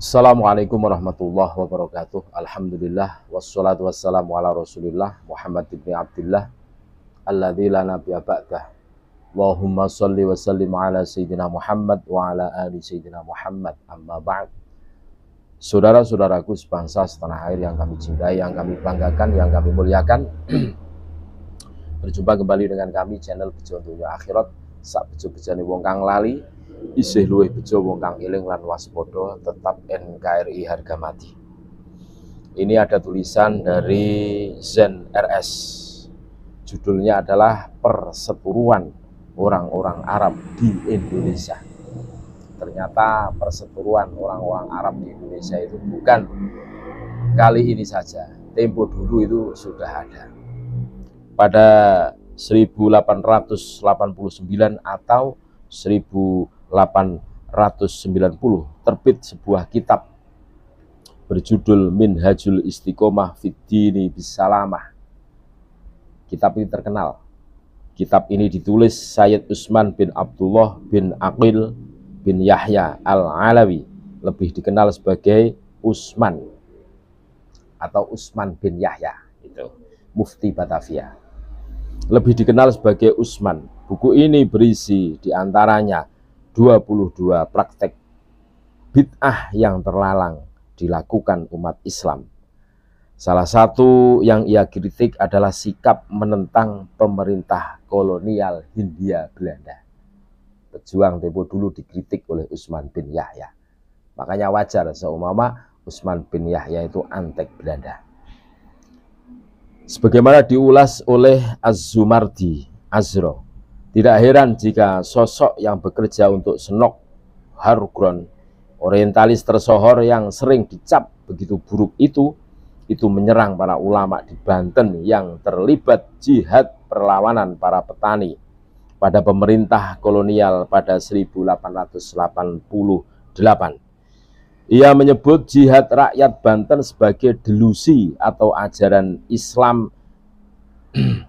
Assalamualaikum warahmatullahi wabarakatuh. Alhamdulillah wassalatu wassalamu ala Rasulillah Muhammad bin Abdullah alladzi la nabiyya ba'dah. Allahumma shalli wa sallim ala sayyidina Muhammad wa ala ali sayyidina Muhammad amma ba'd. Saudara-saudaraku sebangsa setanah air yang kami cintai, yang kami banggakan, yang kami muliakan. Berjumpa kembali dengan kami channel Bejo Akhirat. Sak bejo-bejone wong kang lali isih luwih bejo wong kang eling lan waspada tetap NKRI harga mati. Ini ada tulisan dari Zen RS. Judulnya adalah Persepuruan Orang-orang Arab di Indonesia. Ternyata persepuruan orang-orang Arab di Indonesia itu bukan kali ini saja. Tempo dulu itu sudah ada. Pada 1889 atau 1000 890 terbit sebuah kitab berjudul Minhajul Istiqomah Fiddini Bisalamah. Kitab ini terkenal. Kitab ini ditulis Sayyid Usman bin Abdullah bin Aqil bin Yahya Al-Alawi, lebih dikenal sebagai Usman atau Usman bin Yahya itu Mufti Batavia. Lebih dikenal sebagai Usman. Buku ini berisi diantaranya 22 praktek bid'ah yang terlalang dilakukan umat Islam. Salah satu yang ia kritik adalah sikap menentang pemerintah kolonial Hindia Belanda. Pejuang Tempo dulu dikritik oleh Usman bin Yahya. Makanya wajar seumama Usman bin Yahya itu antek Belanda. Sebagaimana diulas oleh Az-Zumardi Azro tidak heran jika sosok yang bekerja untuk Senok Harugron, orientalis tersohor yang sering dicap begitu buruk itu, itu menyerang para ulama di Banten yang terlibat jihad perlawanan para petani pada pemerintah kolonial pada 1888. Ia menyebut jihad rakyat Banten sebagai delusi atau ajaran Islam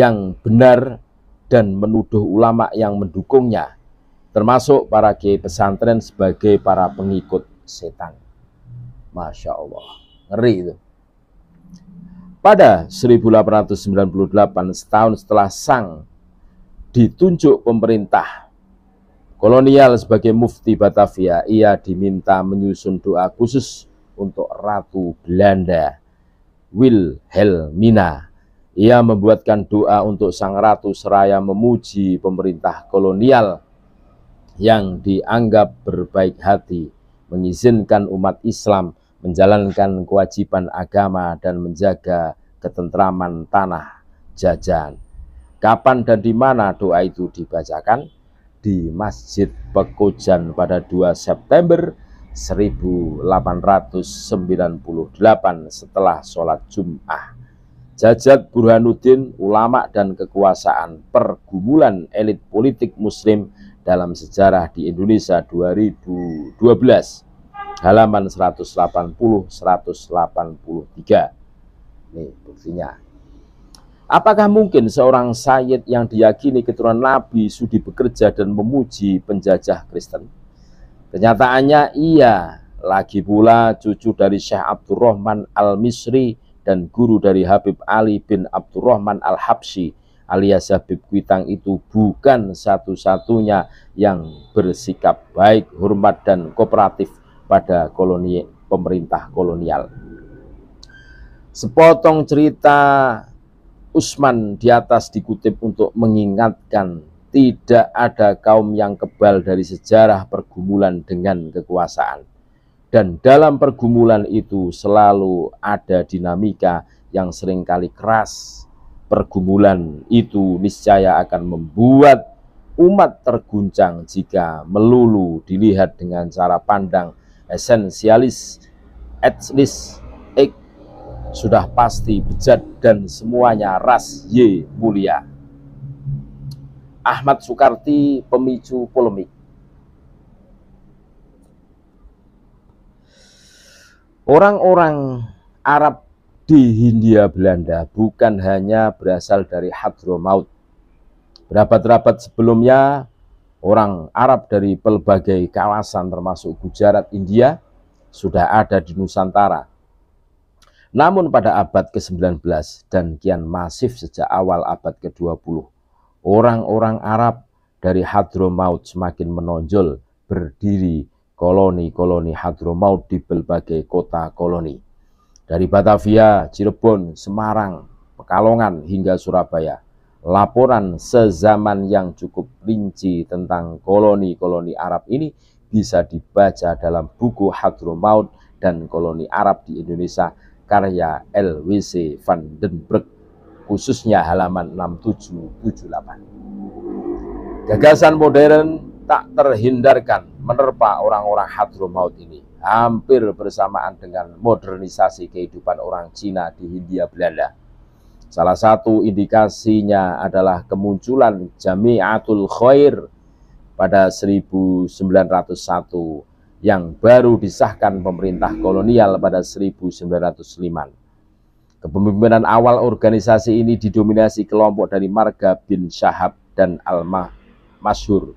yang benar dan menuduh ulama yang mendukungnya, termasuk para kiai pesantren sebagai para pengikut setan. Masya Allah, ngeri itu. Pada 1898, setahun setelah Sang ditunjuk pemerintah kolonial sebagai mufti Batavia, ia diminta menyusun doa khusus untuk Ratu Belanda, Wilhelmina ia membuatkan doa untuk sang ratu seraya memuji pemerintah kolonial yang dianggap berbaik hati, mengizinkan umat Islam menjalankan kewajiban agama dan menjaga ketentraman tanah jajan. Kapan dan di mana doa itu dibacakan? Di Masjid Pekojan pada 2 September 1898 setelah sholat Jum'ah jajak Burhanuddin ulama dan kekuasaan pergumulan elit politik muslim dalam sejarah di Indonesia 2012 halaman 180 183 nih buktinya Apakah mungkin seorang Sayyid yang diyakini keturunan Nabi sudi bekerja dan memuji penjajah Kristen? Kenyataannya iya, lagi pula cucu dari Syekh Abdurrahman Al-Misri dan guru dari Habib Ali bin Abdurrahman al habsi alias Habib Kuitang itu bukan satu-satunya yang bersikap baik, hormat, dan kooperatif pada koloni pemerintah kolonial. Sepotong cerita Usman di atas dikutip untuk mengingatkan tidak ada kaum yang kebal dari sejarah pergumulan dengan kekuasaan dan dalam pergumulan itu selalu ada dinamika yang seringkali keras. Pergumulan itu niscaya akan membuat umat terguncang jika melulu dilihat dengan cara pandang esensialis, etnis, ek, sudah pasti bejat dan semuanya ras Y mulia. Ahmad Sukarti pemicu polemik. Orang-orang Arab di Hindia Belanda bukan hanya berasal dari Hadramaut. Berabad-abad sebelumnya, orang Arab dari pelbagai kawasan termasuk Gujarat, India, sudah ada di Nusantara. Namun pada abad ke-19 dan kian masif sejak awal abad ke-20, orang-orang Arab dari Hadramaut semakin menonjol berdiri koloni-koloni Hadromaut di berbagai kota koloni. Dari Batavia, Cirebon, Semarang, Pekalongan hingga Surabaya. Laporan sezaman yang cukup rinci tentang koloni-koloni Arab ini bisa dibaca dalam buku Hadromaut dan koloni Arab di Indonesia karya LWC Van den Berg khususnya halaman 6778. Gagasan modern tak terhindarkan menerpa orang-orang hadrul maut ini hampir bersamaan dengan modernisasi kehidupan orang Cina di Hindia Belanda. Salah satu indikasinya adalah kemunculan Jami'atul Khair pada 1901 yang baru disahkan pemerintah kolonial pada 1905. Kepemimpinan awal organisasi ini didominasi kelompok dari Marga bin Syahab dan Al-Masyur.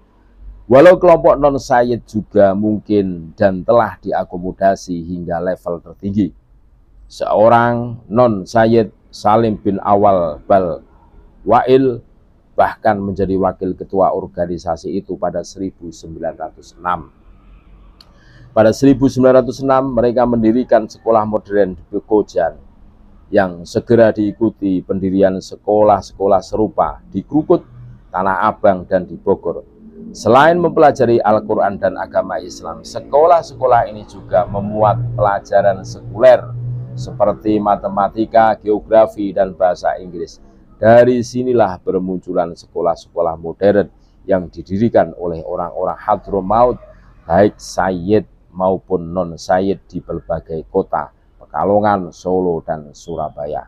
Walau kelompok non Sayyid juga mungkin dan telah diakomodasi hingga level tertinggi. Seorang non Sayyid, Salim bin Awal Bal Wail bahkan menjadi wakil ketua organisasi itu pada 1906. Pada 1906 mereka mendirikan sekolah modern di Bekojan yang segera diikuti pendirian sekolah-sekolah serupa di Krukut, Tanah Abang, dan di Bogor. Selain mempelajari Al-Quran dan agama Islam, sekolah-sekolah ini juga memuat pelajaran sekuler seperti matematika, geografi, dan bahasa Inggris. Dari sinilah bermunculan sekolah-sekolah modern yang didirikan oleh orang-orang Hadramaut, baik Sayyid maupun non-Sayyid di berbagai kota, Pekalongan, Solo, dan Surabaya.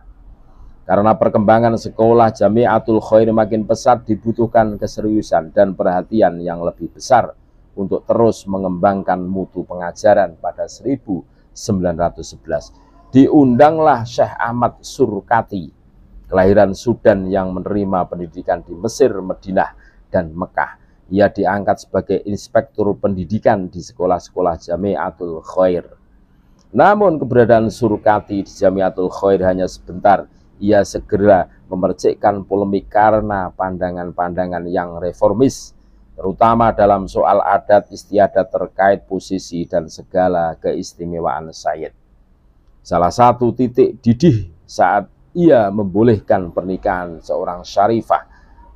Karena perkembangan sekolah Jamiatul Khair makin pesat dibutuhkan keseriusan dan perhatian yang lebih besar untuk terus mengembangkan mutu pengajaran pada 1911. Diundanglah Syekh Ahmad Surkati, kelahiran Sudan yang menerima pendidikan di Mesir, Madinah, dan Mekah. Ia diangkat sebagai inspektur pendidikan di sekolah-sekolah Jamiatul Khair. Namun keberadaan Surkati di Jamiatul Khair hanya sebentar, ia segera memercikkan polemik karena pandangan-pandangan yang reformis, terutama dalam soal adat istiadat terkait posisi dan segala keistimewaan Sayyid. Salah satu titik didih saat ia membolehkan pernikahan seorang syarifah,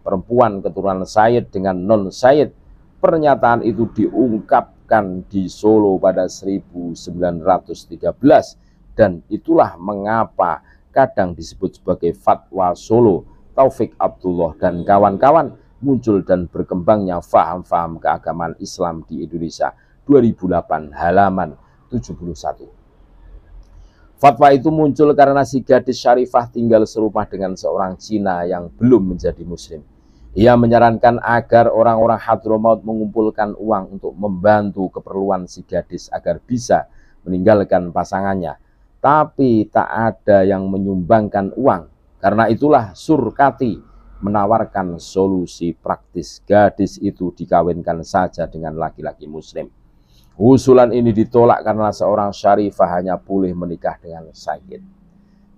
perempuan keturunan Said dengan non said pernyataan itu diungkapkan di Solo pada 1913 dan itulah mengapa kadang disebut sebagai fatwa Solo, Taufik Abdullah dan kawan-kawan muncul dan berkembangnya faham-faham keagamaan Islam di Indonesia 2008 halaman 71. Fatwa itu muncul karena si gadis Syarifah tinggal serumah dengan seorang Cina yang belum menjadi muslim. Ia menyarankan agar orang-orang Hadramaut mengumpulkan uang untuk membantu keperluan si gadis agar bisa meninggalkan pasangannya tapi tak ada yang menyumbangkan uang. Karena itulah Surkati menawarkan solusi praktis. Gadis itu dikawinkan saja dengan laki-laki muslim. Usulan ini ditolak karena seorang syarifah hanya boleh menikah dengan sakit.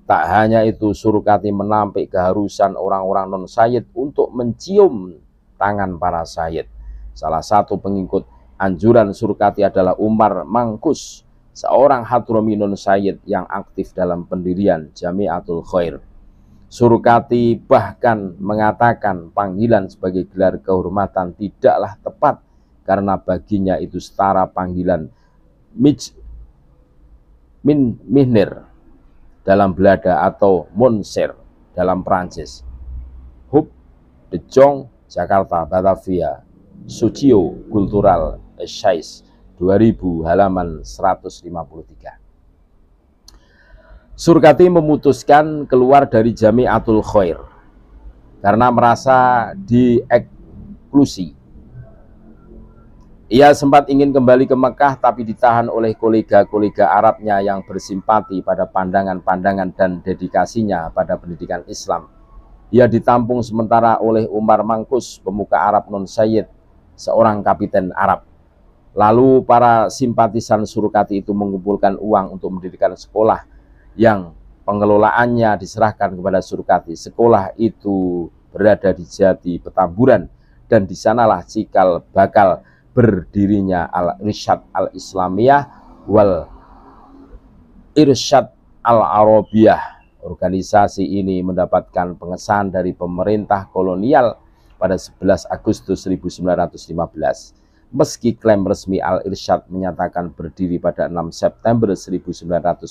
Tak hanya itu, Surkati menampik keharusan orang-orang non-sayid untuk mencium tangan para sayid. Salah satu pengikut anjuran Surkati adalah Umar Mangkus, seorang Hadrominun Sayyid yang aktif dalam pendirian Jamiatul Khair. Surkati bahkan mengatakan panggilan sebagai gelar kehormatan tidaklah tepat karena baginya itu setara panggilan mij, min, minir dalam Belanda atau monser dalam Prancis. Hub, De Jong Jakarta, Batavia, Sucio, Kultural, Scheiss, 2000 halaman 153. Surkati memutuskan keluar dari Jami Atul Khair karena merasa dieklusi. Ia sempat ingin kembali ke Mekah tapi ditahan oleh kolega-kolega Arabnya yang bersimpati pada pandangan-pandangan dan dedikasinya pada pendidikan Islam. Ia ditampung sementara oleh Umar Mangkus, pemuka Arab non-Sayyid, seorang kapiten Arab. Lalu para simpatisan Surukati itu mengumpulkan uang untuk mendirikan sekolah yang pengelolaannya diserahkan kepada Surukati. Sekolah itu berada di Jati Petamburan dan di sanalah cikal bakal berdirinya Al-Irsyad Al-Islamiyah wal Irsyad Al-Arabiyah. Organisasi ini mendapatkan pengesahan dari pemerintah kolonial pada 11 Agustus 1915 Meski klaim resmi Al-Irsyad menyatakan berdiri pada 6 September 1914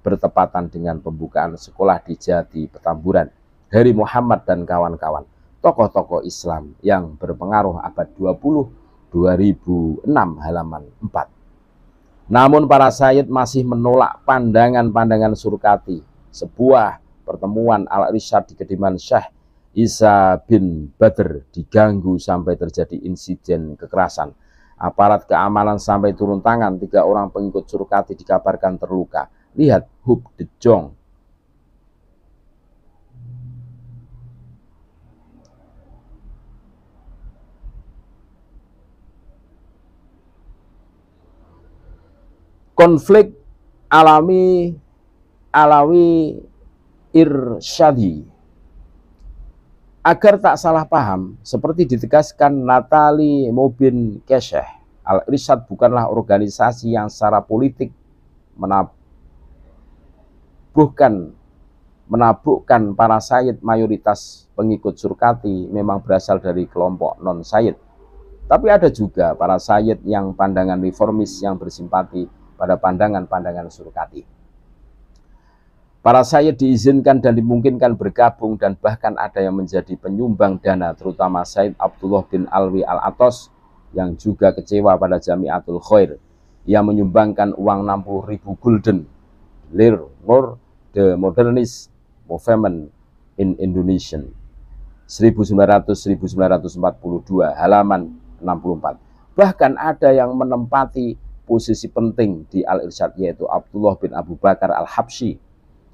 bertepatan dengan pembukaan sekolah di Jati Petamburan, Hari Muhammad dan kawan-kawan, tokoh-tokoh Islam yang berpengaruh abad 20 2006 halaman 4. Namun para Sayyid masih menolak pandangan-pandangan Surkati. Sebuah pertemuan Al-Irsyad di kediaman Syekh Isa bin Badr diganggu sampai terjadi insiden kekerasan. Aparat keamanan sampai turun tangan, tiga orang pengikut Surkati dikabarkan terluka. Lihat Hub de Jong. Konflik alami alawi irsyadi Agar tak salah paham, seperti ditegaskan Natali Mobin Kesheh, al irsyad bukanlah organisasi yang secara politik menabuhkan menabukkan para sayid mayoritas pengikut Surkati memang berasal dari kelompok non-sayid. Tapi ada juga para sayid yang pandangan reformis yang bersimpati pada pandangan-pandangan Surkati. Para saya diizinkan dan dimungkinkan bergabung dan bahkan ada yang menjadi penyumbang dana terutama Said Abdullah bin Alwi Al-Atos yang juga kecewa pada Jamiatul Khair. Ia menyumbangkan uang 60 ribu gulden, lir, mur, the modernist movement in Indonesian. 1900-1942, halaman 64. Bahkan ada yang menempati posisi penting di Al-Irsyad yaitu Abdullah bin Abu Bakar Al-Habsyi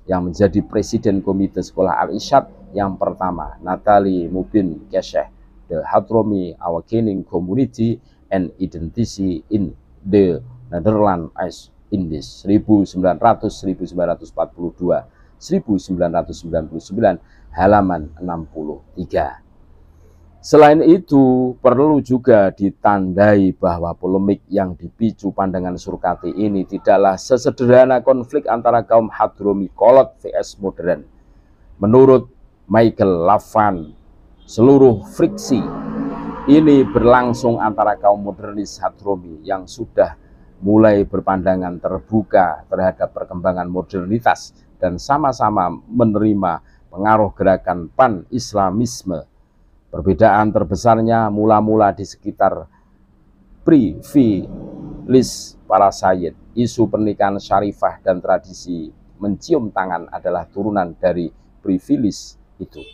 yang menjadi presiden Komite Sekolah Al-Isyad yang pertama, Natali Mubin Kesheh, The Hadromi Awakening Community and Identity in the Netherlands as Indies 1900-1942 1999 halaman 63 Selain itu, perlu juga ditandai bahwa polemik yang dipicu pandangan Surkati ini tidaklah sesederhana konflik antara kaum Hadromi Kolot vs modern. Menurut Michael Lavan, seluruh friksi ini berlangsung antara kaum modernis Hadromi yang sudah mulai berpandangan terbuka terhadap perkembangan modernitas dan sama-sama menerima pengaruh gerakan pan-islamisme Perbedaan terbesarnya mula-mula di sekitar privilis para sayyid. Isu pernikahan syarifah dan tradisi mencium tangan adalah turunan dari privilis itu.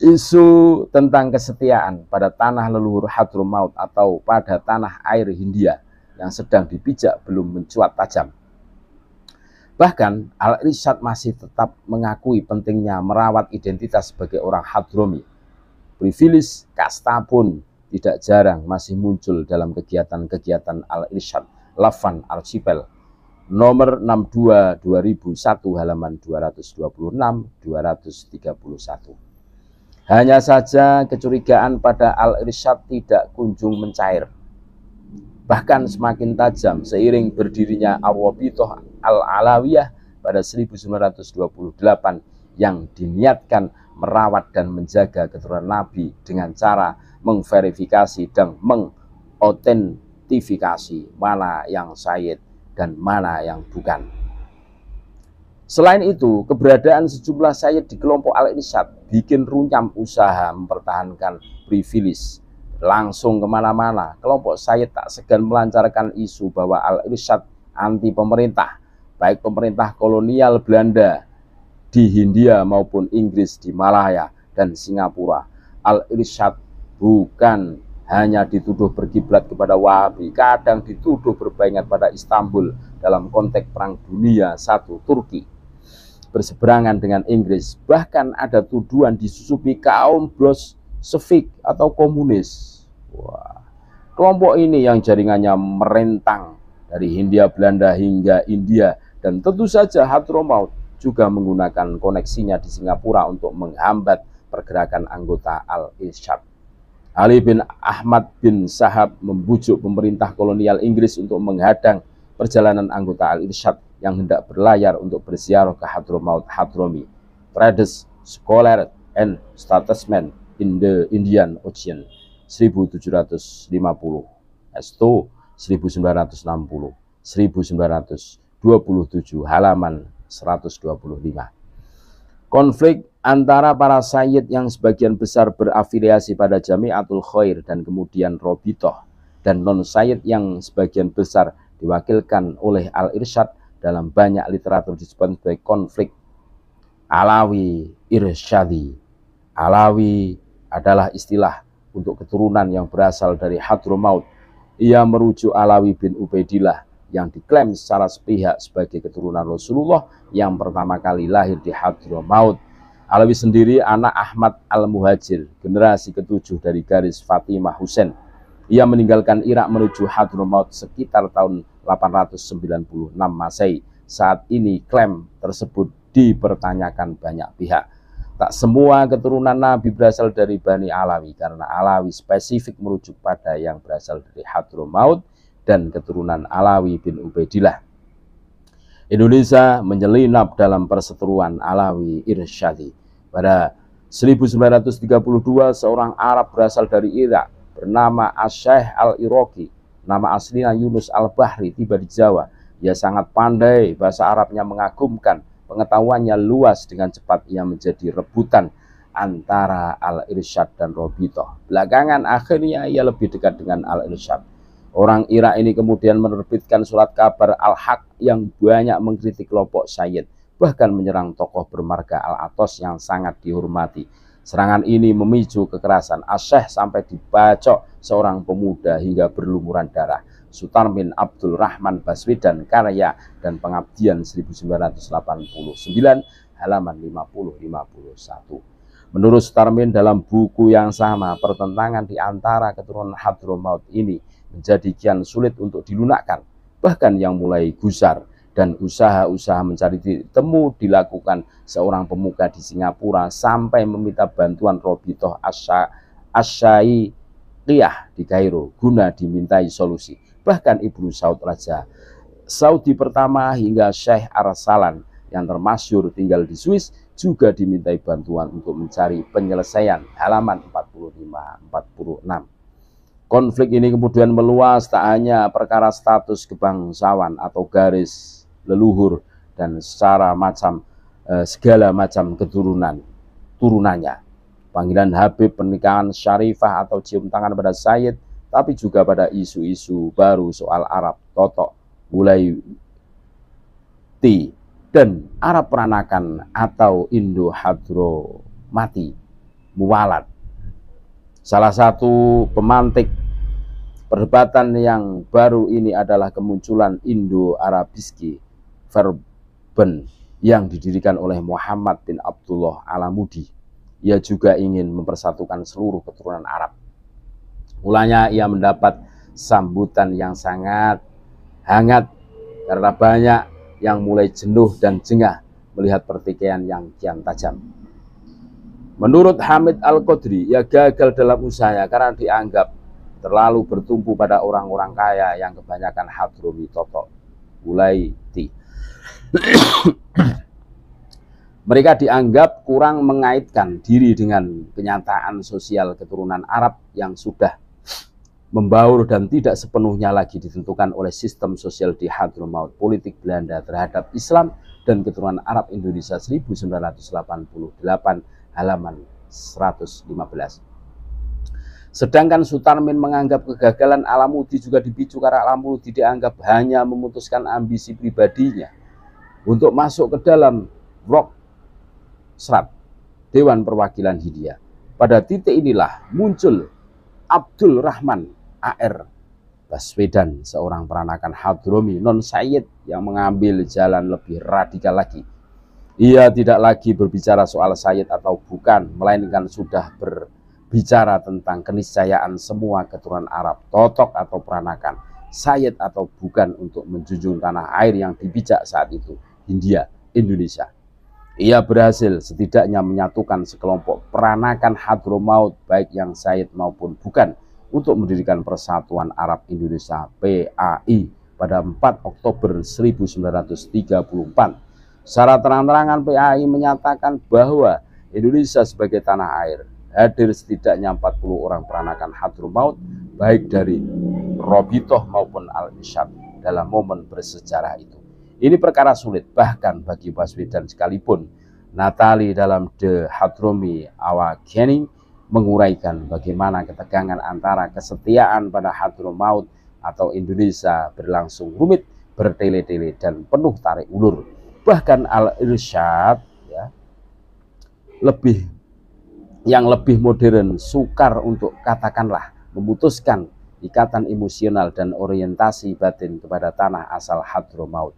Isu tentang kesetiaan pada tanah leluhur Hadrum atau pada tanah air Hindia yang sedang dipijak belum mencuat tajam. Bahkan Al-Irsyad masih tetap mengakui pentingnya merawat identitas sebagai orang Hadromi privilege kasta pun tidak jarang masih muncul dalam kegiatan-kegiatan Al-Irsyad Lafan Archipel nomor 62 2001 halaman 226 231 hanya saja kecurigaan pada Al-Irsyad tidak kunjung mencair. Bahkan semakin tajam seiring berdirinya Awabitoh Al-Alawiyah pada 1928 yang diniatkan merawat dan menjaga keturunan Nabi dengan cara mengverifikasi dan mengotentifikasi mana yang Sayyid dan mana yang bukan. Selain itu, keberadaan sejumlah Sayyid di kelompok Al-Irsyad bikin runyam usaha mempertahankan privilege langsung kemana-mana. Kelompok Sayyid tak segan melancarkan isu bahwa Al-Irsyad anti pemerintah, baik pemerintah kolonial Belanda di Hindia maupun Inggris di Malaya dan Singapura. Al-Irsyad bukan hanya dituduh berkiblat kepada Wahabi, kadang dituduh berbaingat pada Istanbul dalam konteks Perang Dunia I Turki. Berseberangan dengan Inggris, bahkan ada tuduhan disusupi kaum Bolshevik atau komunis. Wah. Kelompok ini yang jaringannya merentang dari Hindia Belanda hingga India dan tentu saja Hadramaut juga menggunakan koneksinya di Singapura untuk menghambat pergerakan anggota Al-Irsyad. Ali bin Ahmad bin Sahab membujuk pemerintah kolonial Inggris untuk menghadang perjalanan anggota Al-Irsyad yang hendak berlayar untuk berziarah ke Hadramaut Hadromi. Traders, Scholar, and Statesman in the Indian Ocean 1750, Esto 1960, 1927 halaman 125. Konflik antara para sayyid yang sebagian besar berafiliasi pada Jami'atul Khair dan kemudian Robitoh dan non-sayyid yang sebagian besar diwakilkan oleh Al-Irsyad dalam banyak literatur disebut sebagai konflik Alawi Irsyadi. Alawi adalah istilah untuk keturunan yang berasal dari Hadromaut. Ia merujuk Alawi bin Ubaidillah yang diklaim secara sepihak sebagai keturunan Rasulullah yang pertama kali lahir di Hadramaut. Alawi sendiri anak Ahmad Al-Muhajir, generasi ketujuh dari garis Fatimah Husain. Ia meninggalkan Irak menuju Hadramaut sekitar tahun 896 Masehi. Saat ini klaim tersebut dipertanyakan banyak pihak. Tak semua keturunan Nabi berasal dari Bani Alawi karena Alawi spesifik merujuk pada yang berasal dari Hadramaut dan keturunan Alawi bin Ubaidillah. Indonesia menyelinap dalam perseteruan Alawi Irsyadi. Pada 1932 seorang Arab berasal dari Irak bernama Asyaih al Iroqi, nama aslinya Yunus Al-Bahri tiba di Jawa. Ia sangat pandai, bahasa Arabnya mengagumkan, pengetahuannya luas dengan cepat ia menjadi rebutan antara Al-Irsyad dan Robito. Belakangan akhirnya ia lebih dekat dengan Al-Irsyad Orang Irak ini kemudian menerbitkan surat kabar Al-Haq yang banyak mengkritik kelompok Syed, bahkan menyerang tokoh bermarga Al-Atos yang sangat dihormati. Serangan ini memicu kekerasan Asyeh sampai dibacok seorang pemuda hingga berlumuran darah. Sutarmin bin Abdul Rahman Baswedan karya dan pengabdian 1989 halaman 50 51. Menurut Starmin dalam buku yang sama, pertentangan di antara keturunan Hadromaut ini menjadi kian sulit untuk dilunakkan. Bahkan yang mulai gusar dan usaha-usaha mencari temu dilakukan seorang pemuka di Singapura sampai meminta bantuan Robitoh Asya, Asyai Qiyah di Kairo guna dimintai solusi. Bahkan Ibnu Saud Raja Saudi pertama hingga Syekh Arsalan yang termasyur tinggal di Swiss juga dimintai bantuan untuk mencari penyelesaian halaman 45-46. Konflik ini kemudian meluas tak hanya perkara status kebangsawan atau garis leluhur dan secara macam eh, segala macam keturunan turunannya. Panggilan Habib pernikahan Syarifah atau cium tangan pada Sayyid, tapi juga pada isu-isu baru soal Arab, Toto Mulai Ti, dan Arab peranakan atau Indo Hadro mati mualat. Salah satu pemantik perdebatan yang baru ini adalah kemunculan Indo Arabiski Verben yang didirikan oleh Muhammad bin Abdullah Alamudi. Ia juga ingin mempersatukan seluruh keturunan Arab. Mulanya ia mendapat sambutan yang sangat hangat karena banyak yang mulai jenuh dan jengah melihat pertikaian yang kian tajam. Menurut Hamid Al-Qadri, ia gagal dalam usahanya karena dianggap terlalu bertumpu pada orang-orang kaya yang kebanyakan hadrumi toto di. Mereka dianggap kurang mengaitkan diri dengan kenyataan sosial keturunan Arab yang sudah membaur dan tidak sepenuhnya lagi ditentukan oleh sistem sosial di Hadramaut politik Belanda terhadap Islam dan keturunan Arab Indonesia 1988 halaman 115. Sedangkan Sutarmin menganggap kegagalan Alamudi juga dipicu karena Alamudi dianggap hanya memutuskan ambisi pribadinya untuk masuk ke dalam rok serat Dewan Perwakilan Hindia. Pada titik inilah muncul Abdul Rahman AR Baswedan, seorang peranakan Hadromi non Sayyid yang mengambil jalan lebih radikal lagi. Ia tidak lagi berbicara soal Sayyid atau bukan, melainkan sudah berbicara tentang keniscayaan semua keturunan Arab, totok atau peranakan, Sayyid atau bukan untuk menjunjung tanah air yang dibijak saat itu, India, Indonesia. Ia berhasil setidaknya menyatukan sekelompok peranakan Hadromaut baik yang Sayyid maupun bukan untuk mendirikan Persatuan Arab Indonesia PAI pada 4 Oktober 1934. Secara terang-terangan PAI menyatakan bahwa Indonesia sebagai tanah air hadir setidaknya 40 orang peranakan hadramaut baik dari Robitoh maupun Al-Isyad dalam momen bersejarah itu. Ini perkara sulit bahkan bagi Baswedan sekalipun. Natali dalam The Hadromi Awakening menguraikan bagaimana ketegangan antara kesetiaan pada hadrul maut atau Indonesia berlangsung rumit, bertele-tele dan penuh tarik ulur. Bahkan Al-Irsyad ya, lebih yang lebih modern sukar untuk katakanlah memutuskan ikatan emosional dan orientasi batin kepada tanah asal hadrul maut.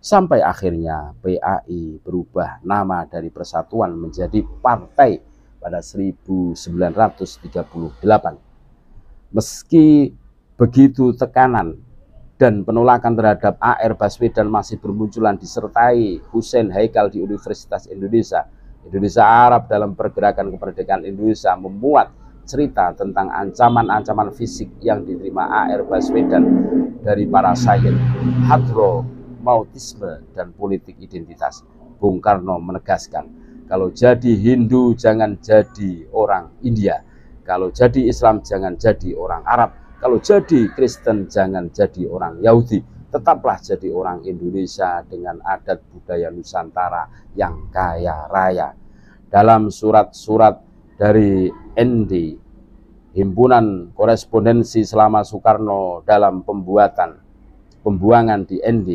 Sampai akhirnya PAI berubah nama dari persatuan menjadi Partai pada 1938. Meski begitu tekanan dan penolakan terhadap AR Baswedan masih bermunculan disertai Hussein Haikal di Universitas Indonesia. Indonesia Arab dalam pergerakan kemerdekaan Indonesia memuat cerita tentang ancaman-ancaman fisik yang diterima AR Baswedan dari para sains hadro, mautisme, dan politik identitas. Bung Karno menegaskan, kalau jadi Hindu, jangan jadi orang India. Kalau jadi Islam, jangan jadi orang Arab. Kalau jadi Kristen, jangan jadi orang Yahudi. Tetaplah jadi orang Indonesia dengan adat budaya Nusantara yang kaya raya. Dalam surat-surat dari ND, himpunan korespondensi selama Soekarno dalam pembuatan pembuangan di ND,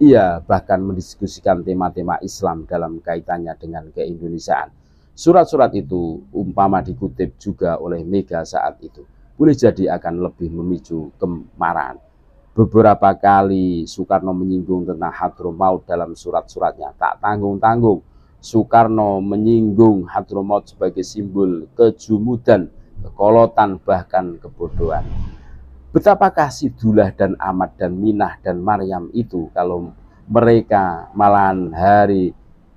ia bahkan mendiskusikan tema-tema Islam dalam kaitannya dengan keindonesiaan. Surat-surat itu umpama dikutip juga oleh Mega saat itu. Boleh jadi akan lebih memicu kemarahan. Beberapa kali Soekarno menyinggung tentang Hadromaut dalam surat-suratnya. Tak tanggung-tanggung, Soekarno menyinggung Hadromaut sebagai simbol kejumudan, kekolotan, bahkan kebodohan. Betapa kasih Dullah dan Ahmad dan Minah dan Maryam itu kalau mereka malahan hari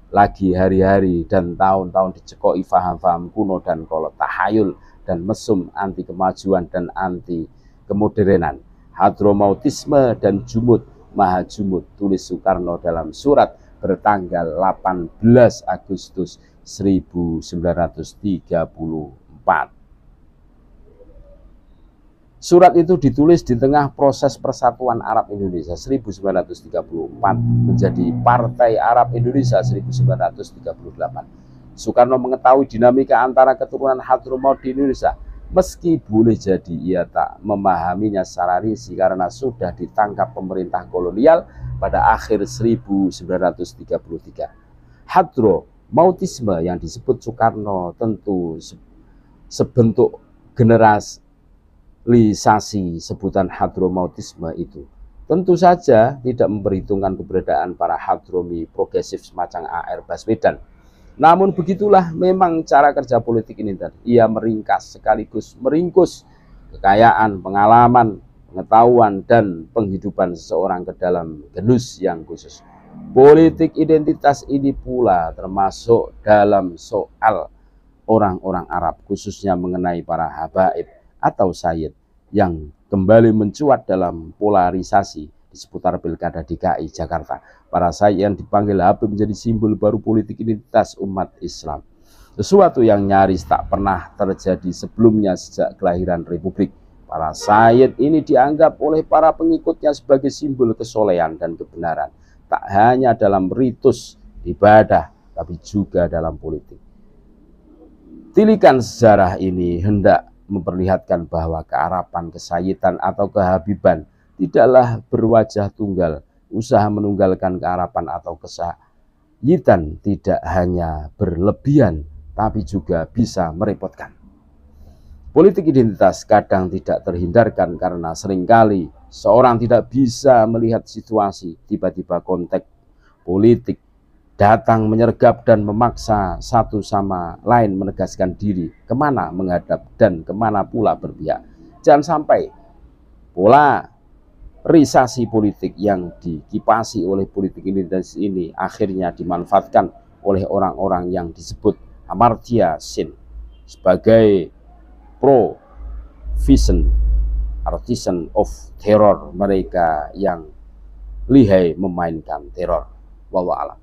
lagi hari-hari dan tahun-tahun dicekoi faham-faham kuno dan kalau tahayul dan mesum anti kemajuan dan anti kemodernan hadromautisme dan jumut, maha jumut, tulis Soekarno dalam surat bertanggal 18 Agustus 1934 Surat itu ditulis di tengah proses persatuan Arab Indonesia 1934 menjadi Partai Arab Indonesia 1938. Soekarno mengetahui dinamika antara keturunan Hadramaut di Indonesia, meski boleh jadi ia tak memahaminya secara risi karena sudah ditangkap pemerintah kolonial pada akhir 1933. Hadro mautisme yang disebut Soekarno tentu sebentuk generasi lisasi sebutan hadromautisme itu tentu saja tidak memperhitungkan keberadaan para hadromi progresif semacam AR Baswedan. Namun begitulah memang cara kerja politik ini dan ia meringkas sekaligus meringkus kekayaan, pengalaman, pengetahuan dan penghidupan seseorang ke dalam genus yang khusus. Politik identitas ini pula termasuk dalam soal orang-orang Arab khususnya mengenai para habaib atau Said yang kembali mencuat dalam polarisasi di seputar pilkada DKI Jakarta. Para Said yang dipanggil Habib menjadi simbol baru politik identitas umat Islam. Sesuatu yang nyaris tak pernah terjadi sebelumnya sejak kelahiran Republik. Para Said ini dianggap oleh para pengikutnya sebagai simbol kesolehan dan kebenaran. Tak hanya dalam ritus ibadah, tapi juga dalam politik. Tilikan sejarah ini hendak memperlihatkan bahwa kearapan, kesayitan, atau kehabiban tidaklah berwajah tunggal. Usaha menunggalkan kearapan atau kesayitan tidak hanya berlebihan, tapi juga bisa merepotkan. Politik identitas kadang tidak terhindarkan karena seringkali seorang tidak bisa melihat situasi, tiba-tiba konteks politik datang menyergap dan memaksa satu sama lain menegaskan diri kemana menghadap dan kemana pula berpihak. Jangan sampai pola risasi politik yang dikipasi oleh politik ini ini akhirnya dimanfaatkan oleh orang-orang yang disebut Amartya Sin sebagai pro vision artisan of terror mereka yang lihai memainkan teror. Wallahualam. alam.